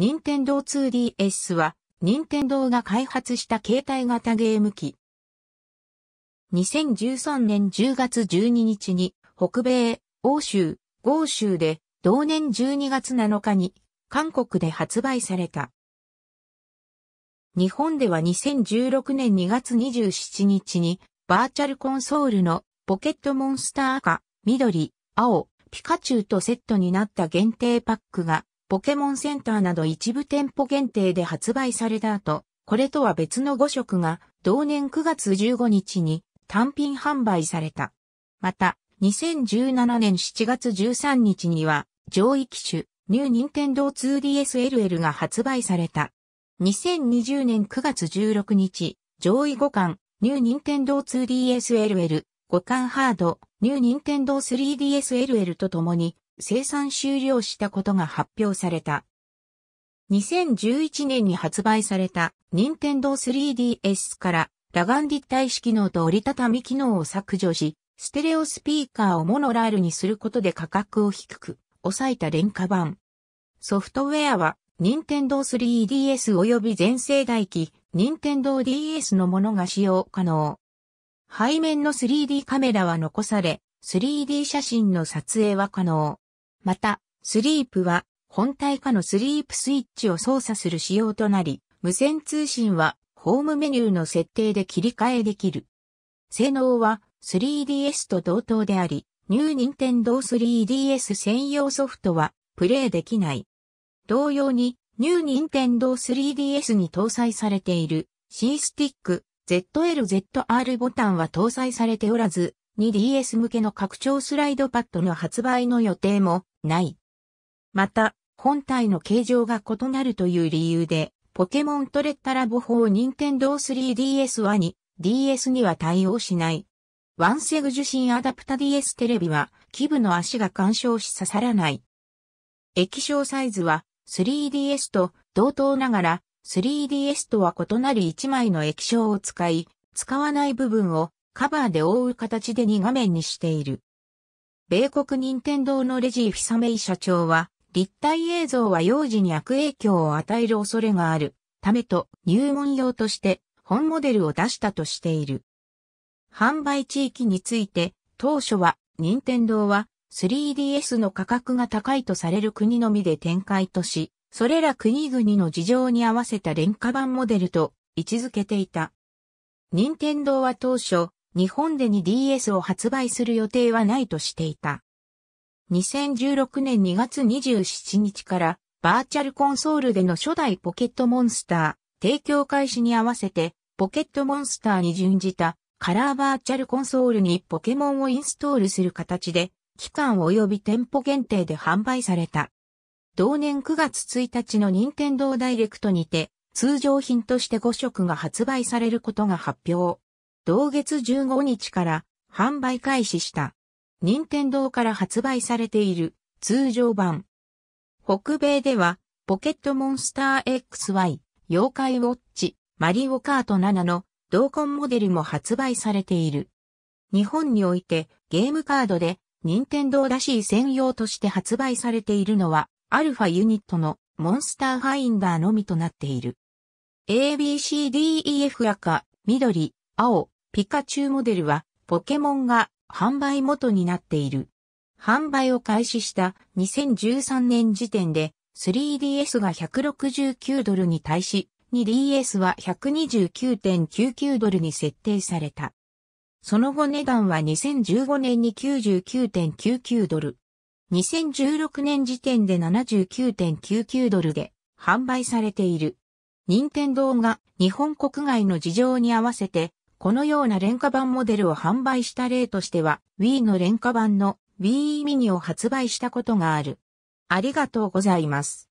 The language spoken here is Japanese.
任天堂 2DS は、任天堂が開発した携帯型ゲーム機。2013年10月12日に、北米、欧州、豪州で、同年12月7日に、韓国で発売された。日本では2016年2月27日に、バーチャルコンソールのポケットモンスター赤、緑、青、ピカチュウとセットになった限定パックがポケモンセンターなど一部店舗限定で発売された後、これとは別の5色が同年9月15日に単品販売された。また、2017年7月13日には上位機種ニュー・ニンテンドー 2DSLL が発売された。2020年9月16日、上位5巻、ニュー・ニンテンドー 2DSLL、5巻ハード、ニュー・ニンテンドー 3DSLL とともに、生産終了したことが発表された。2011年に発売された任天堂 3DS から裸眼立体式の通折りたたみ機能を削除し、ステレオスピーカーをモノラルにすることで価格を低く抑えた廉価版。ソフトウェアは任天堂 3DS 及び全世代機任天堂 DS のものが使用可能。背面の 3D カメラは残され、3D 写真の撮影は可能。また、スリープは本体化のスリープスイッチを操作する仕様となり、無線通信はホームメニューの設定で切り替えできる。性能は 3DS と同等であり、ニュー・ニンテンドー 3DS 専用ソフトはプレイできない。同様に、ニュー・ニンテンドー 3DS に搭載されている C スティック ZLZR ボタンは搭載されておらず、2DS 向けの拡張スライドパッドの発売の予定もない。また、本体の形状が異なるという理由で、ポケモントレッタラボ法任天堂 3DS はに DS には対応しない。ワンセグ受信アダプタ DS テレビは、基部の足が干渉し刺さらない。液晶サイズは 3DS と同等ながら 3DS とは異なる1枚の液晶を使い、使わない部分をカバーで覆う形で2画面にしている。米国任天堂のレジー・フィサメイ社長は、立体映像は幼児に悪影響を与える恐れがあるためと入門用として本モデルを出したとしている。販売地域について当初は任天堂は 3DS の価格が高いとされる国のみで展開とし、それら国々の事情に合わせた廉価版モデルと位置づけていた。任天堂は当初日本でに DS を発売する予定はないとしていた。2016年2月27日からバーチャルコンソールでの初代ポケットモンスター提供開始に合わせてポケットモンスターに準じたカラーバーチャルコンソールにポケモンをインストールする形で期間及び店舗限定で販売された。同年9月1日の任天堂ダイレクトにて通常品として5色が発売されることが発表同月15日から販売開始した。任天堂から発売されている通常版。北米ではポケットモンスター XY、妖怪ウォッチ、マリオカート7の同梱モデルも発売されている。日本においてゲームカードで任天堂らしい専用として発売されているのはアルファユニットのモンスターファインダーのみとなっている。ABCDEF 赤、緑、青、ピカチュウモデルはポケモンが販売元になっている。販売を開始した2013年時点で 3DS が169ドルに対し 2DS は129.99ドルに設定された。その後値段は2015年に99.99ドル。2016年時点で79.99ドルで販売されている。任天堂が日本国外の事情に合わせてこのような廉価版モデルを販売した例としては、Wii の廉価版の Wii ミニを発売したことがある。ありがとうございます。